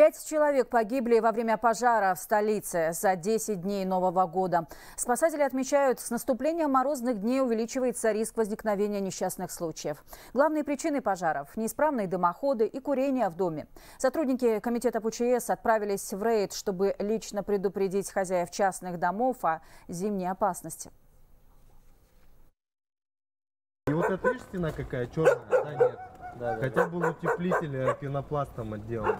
Пять человек погибли во время пожара в столице за 10 дней Нового года. Спасатели отмечают, с наступлением морозных дней увеличивается риск возникновения несчастных случаев. Главные причины пожаров – неисправные дымоходы и курение в доме. Сотрудники комитета ПЧС отправились в рейд, чтобы лично предупредить хозяев частных домов о зимней опасности. И вот эта стена какая черная, да нет. Да, да, Хотя да. был утеплитель э, пенопластом отделан.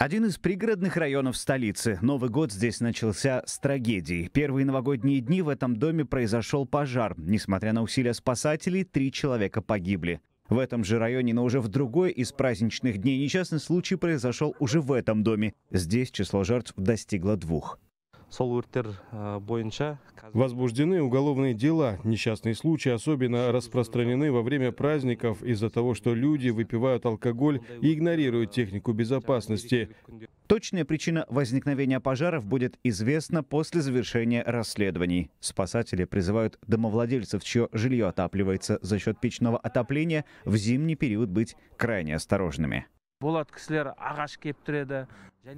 Один из пригородных районов столицы. Новый год здесь начался с трагедии. Первые новогодние дни в этом доме произошел пожар. Несмотря на усилия спасателей, три человека погибли. В этом же районе, но уже в другой из праздничных дней несчастный случай произошел уже в этом доме. Здесь число жертв достигло двух. Э, возбуждены уголовные дела несчастные случаи особенно распространены во время праздников из-за того что люди выпивают алкоголь и игнорируют технику безопасности Точная причина возникновения пожаров будет известна после завершения расследований. Спасатели призывают домовладельцев, чье жилье отапливается за счет печного отопления, в зимний период быть крайне осторожными.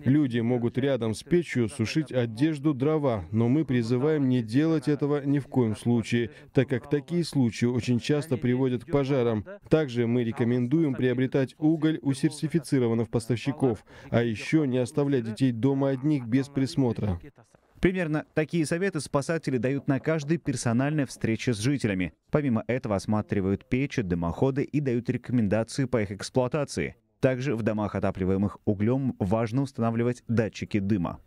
Люди могут рядом с печью сушить одежду дрова, но мы призываем не делать этого ни в коем случае, так как такие случаи очень часто приводят к пожарам. Также мы рекомендуем приобретать уголь у сертифицированных поставщиков, а еще не оставлять детей дома одних без присмотра. Примерно такие советы спасатели дают на каждой персональной встрече с жителями. Помимо этого осматривают печи, дымоходы и дают рекомендации по их эксплуатации. Также в домах, отапливаемых углем, важно устанавливать датчики дыма.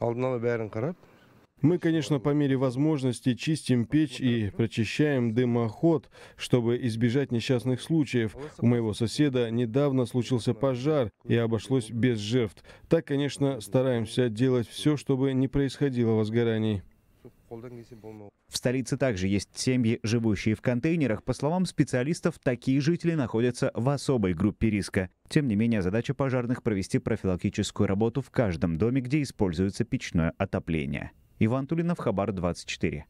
Мы, конечно, по мере возможности чистим печь и прочищаем дымоход, чтобы избежать несчастных случаев. У моего соседа недавно случился пожар и обошлось без жертв. Так, конечно, стараемся делать все, чтобы не происходило возгораний. В столице также есть семьи, живущие в контейнерах. По словам специалистов, такие жители находятся в особой группе риска. Тем не менее, задача пожарных – провести профилактическую работу в каждом доме, где используется печное отопление. Иван Тулинов, Хабар, 24.